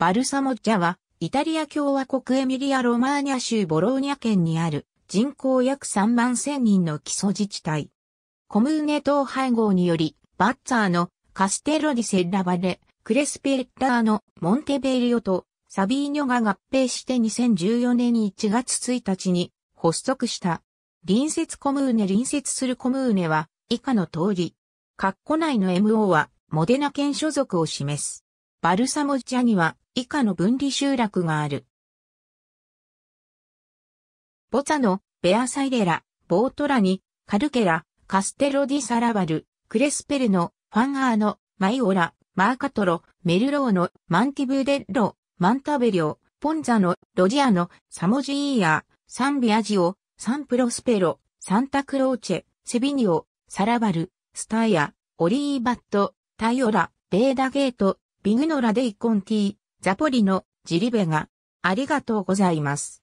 バルサモッジャは、イタリア共和国エミリア・ロマーニャ州ボローニャ県にある人口約3万1000人の基礎自治体。コムーネ統配合により、バッツァーのカステロディセッラバレ、クレスペッラーのモンテベリオとサビーニョが合併して2014年1月1日に発足した。隣接コムーネ隣接するコムーネは以下の通り。括弧内の MO はモデナ県所属を示す。バルサモッジャには以下の分離集落がある。ボザノ、ベアサイデラ、ボートラニ、カルケラ、カステロディサラバル、クレスペルノ、ファンアーノ、マイオラ、マーカトロ、メルローノ、マンティブデッロ、マンタベリオ、ポンザノ、ロジアノ、サモジーヤ、サンビアジオ、サンプロスペロ、サンタクローチェ、セビニオ、サラバル、スタイヤ、オリーバット、タイオラ、ベーダゲート、ビグノラデイコンティ、ザポリのジリベがありがとうございます。